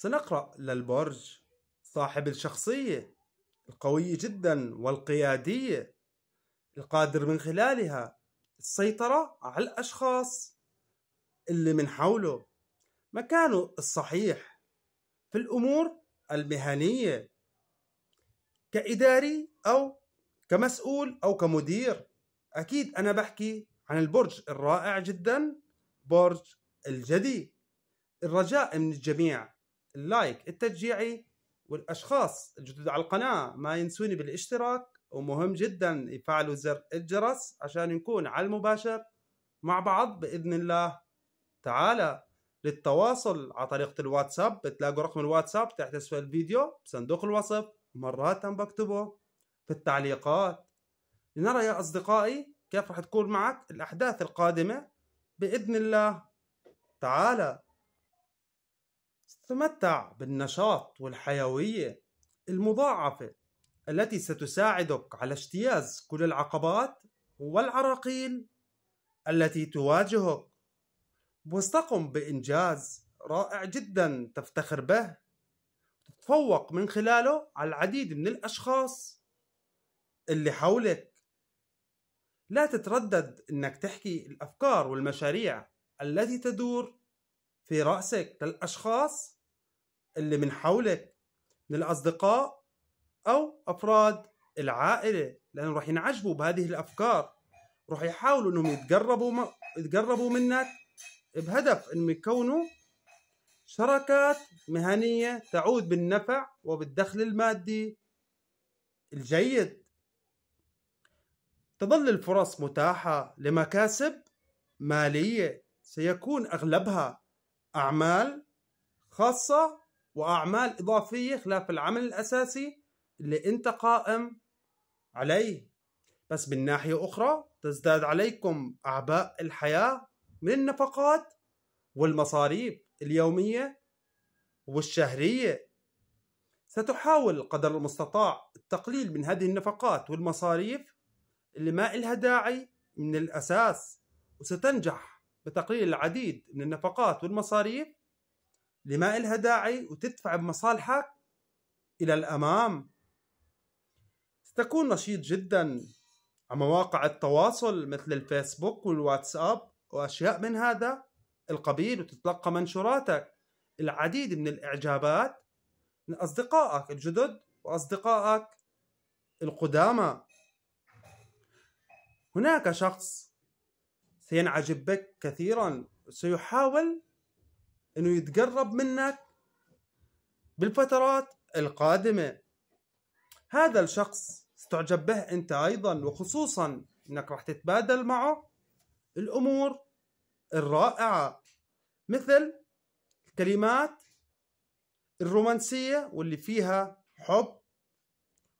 سنقرأ للبرج صاحب الشخصية القوية جدا والقيادية القادر من خلالها السيطرة على الأشخاص اللي من حوله مكانه الصحيح في الأمور المهنية كإداري أو كمسؤول أو كمدير أكيد أنا بحكي عن البرج الرائع جدا برج الجدي الرجاء من الجميع اللايك التشجيعي والاشخاص الجدد على القناه ما ينسوني بالاشتراك ومهم جدا يفعلوا زر الجرس عشان نكون على المباشر مع بعض باذن الله تعالى للتواصل على طريقه الواتساب بتلاقوا رقم الواتساب تحت اسفل الفيديو بصندوق الوصف مرات بكتبه في التعليقات لنرى يا اصدقائي كيف راح تكون معك الاحداث القادمه باذن الله تعالى تتمتع بالنشاط والحيوية المضاعفة التي ستساعدك على اجتياز كل العقبات والعراقيل التي تواجهك واستقم بإنجاز رائع جدا تفتخر به تتفوق من خلاله على العديد من الأشخاص اللي حولك لا تتردد انك تحكي الافكار والمشاريع التي تدور في رأسك للأشخاص اللي من حولك من الأصدقاء أو أفراد العائلة لأنه رح ينعجبوا بهذه الأفكار رح يحاولوا أنهم يتقربوا م... يتقربوا منك بهدف أنهم يكونوا شراكات مهنية تعود بالنفع وبالدخل المادي الجيد تظل الفرص متاحة لمكاسب مالية سيكون أغلبها أعمال خاصة وأعمال إضافية خلاف العمل الأساسي اللي أنت قائم عليه بس من ناحية أخرى تزداد عليكم أعباء الحياة من النفقات والمصاريف اليومية والشهرية ستحاول قدر المستطاع التقليل من هذه النفقات والمصاريف اللي ما إلها داعي من الأساس وستنجح بتقليل العديد من النفقات والمصاريف لما إلها داعي وتدفع بمصالحك إلى الأمام ستكون نشيط جدا على مواقع التواصل مثل الفيسبوك والواتساب وأشياء من هذا القبيل وتتلقى منشوراتك العديد من الإعجابات من أصدقائك الجدد وأصدقائك القدامى هناك شخص سينعجب بك كثيرا سيحاول انه يتقرب منك بالفترات القادمه هذا الشخص ستعجب به انت ايضا وخصوصا انك راح تتبادل معه الامور الرائعه مثل الكلمات الرومانسيه واللي فيها حب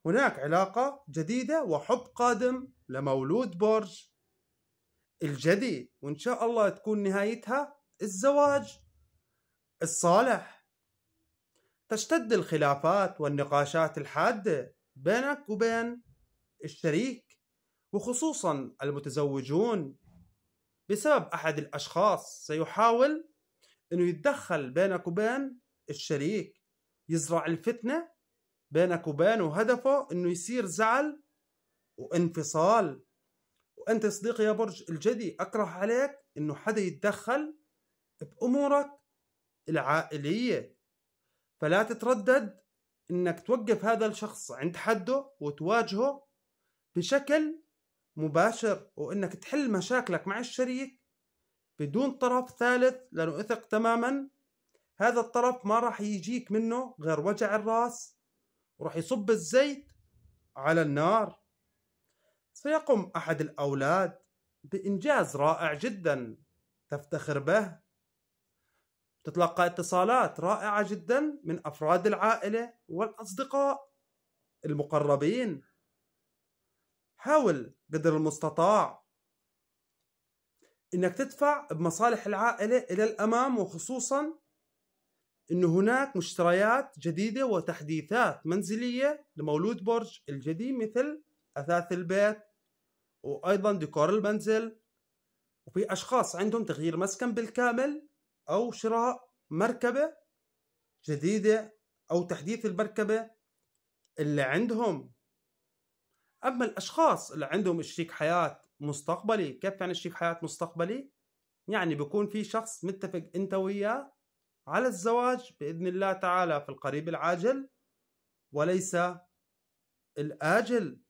هناك علاقه جديده وحب قادم لمولود برج الجدي وان شاء الله تكون نهايتها الزواج الصالح تشتد الخلافات والنقاشات الحاده بينك وبين الشريك وخصوصا المتزوجون بسبب احد الاشخاص سيحاول انه يتدخل بينك وبين الشريك يزرع الفتنه بينك وبينه هدفه انه يصير زعل وانفصال انت صديقي يا برج الجدي اكره عليك انه حدا يتدخل بامورك العائليه فلا تتردد انك توقف هذا الشخص عند حده وتواجهه بشكل مباشر وانك تحل مشاكلك مع الشريك بدون طرف ثالث لانه اثق تماما هذا الطرف ما راح يجيك منه غير وجع الراس وراح يصب الزيت على النار سيقوم أحد الأولاد بإنجاز رائع جدا تفتخر به تتلقى اتصالات رائعة جدا من أفراد العائلة والأصدقاء المقربين حاول قدر المستطاع انك تدفع بمصالح العائلة الى الامام وخصوصا انه هناك مشتريات جديدة وتحديثات منزلية لمولود برج الجدي مثل اثاث البيت وايضا ديكور المنزل وفي اشخاص عندهم تغيير مسكن بالكامل او شراء مركبه جديده او تحديث المركبه اللي عندهم اما الاشخاص اللي عندهم شريك حياه مستقبلي كيف يعني شريك حياه مستقبلي يعني بكون في شخص متفق انت وياه على الزواج باذن الله تعالى في القريب العاجل وليس الاجل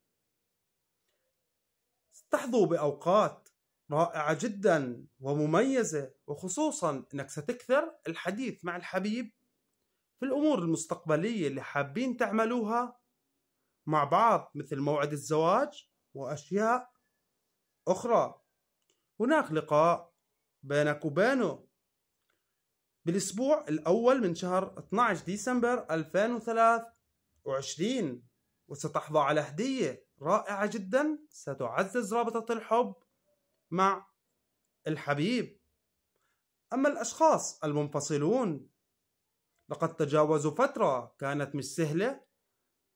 تحظو بأوقات رائعة جدا ومميزة وخصوصا أنك ستكثر الحديث مع الحبيب في الأمور المستقبلية اللي حابين تعملوها مع بعض مثل موعد الزواج وأشياء أخرى هناك لقاء بينك وبينه بالأسبوع الأول من شهر 12 ديسمبر 2023 وستحظى على هدية رائعة جدا ستعزز رابطة الحب مع الحبيب أما الأشخاص المنفصلون لقد تجاوزوا فترة كانت مش سهلة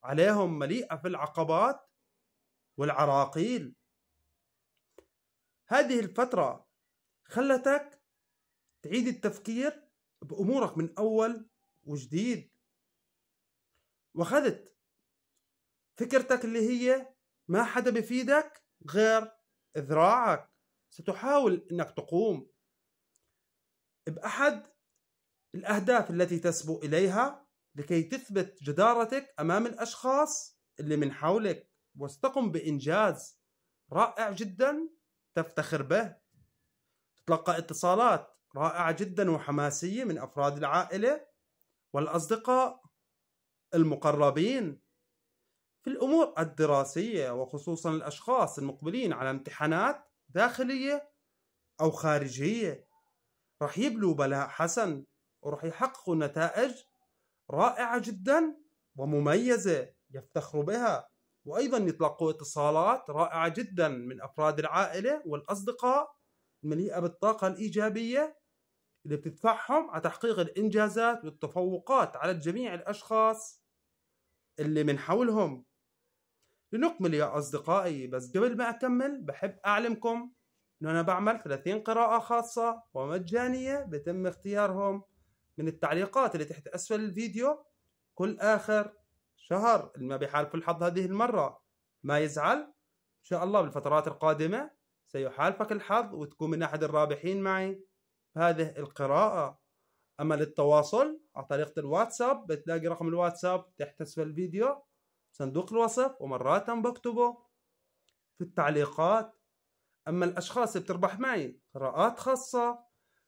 عليهم مليئة في العقبات والعراقيل هذه الفترة خلتك تعيد التفكير بأمورك من أول وجديد وخذت فكرتك اللي هي ما حدا بفيدك غير ذراعك ستحاول انك تقوم باحد الاهداف التي تسبو اليها لكي تثبت جدارتك امام الاشخاص اللي من حولك واستقم بانجاز رائع جدا تفتخر به تتلقى اتصالات رائعه جدا وحماسيه من افراد العائله والاصدقاء المقربين في الأمور الدراسية وخصوصا الأشخاص المقبلين على امتحانات داخلية أو خارجية رح يبلوا بلاء حسن ورح يحققوا نتائج رائعة جدا ومميزة يفتخروا بها وأيضا يتلقوا اتصالات رائعة جدا من أفراد العائلة والأصدقاء المليئة بالطاقة الإيجابية اللي بتدفعهم على تحقيق الإنجازات والتفوقات على جميع الأشخاص اللي من حولهم لنكمل يا أصدقائي بس قبل ما أكمل بحب أعلمكم أنه أنا بعمل 30 قراءة خاصة ومجانية بتم اختيارهم من التعليقات اللي تحت أسفل الفيديو كل آخر شهر اللي ما كل الحظ هذه المرة ما يزعل إن شاء الله بالفترات القادمة سيحالفك الحظ وتكون من أحد الرابحين معي هذه القراءة أما للتواصل على طريقة الواتساب بتلاقي رقم الواتساب تحت أسفل الفيديو صندوق الوصف ومرات بكتبه في التعليقات أما الأشخاص اللي بتربح معي قراءات خاصة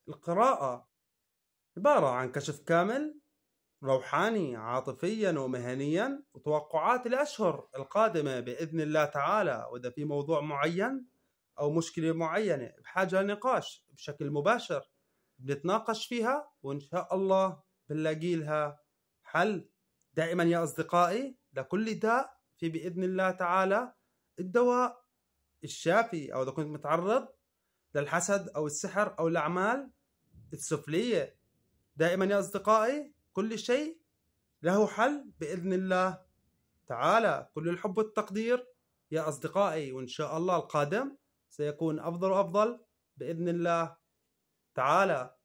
القراءة عبارة عن كشف كامل روحاني عاطفيا ومهنيا وتوقعات الأشهر القادمة بإذن الله تعالى وإذا في موضوع معين أو مشكلة معينة بحاجة لنقاش بشكل مباشر بنتناقش فيها وإن شاء الله بنلاقي لها حل دائما يا أصدقائي ده كل في باذن الله تعالى الدواء الشافي او اذا كنت متعرض للحسد او السحر او الاعمال السفليه دائما يا اصدقائي كل شيء له حل باذن الله تعالى كل الحب والتقدير يا اصدقائي وان شاء الله القادم سيكون افضل وافضل باذن الله تعالى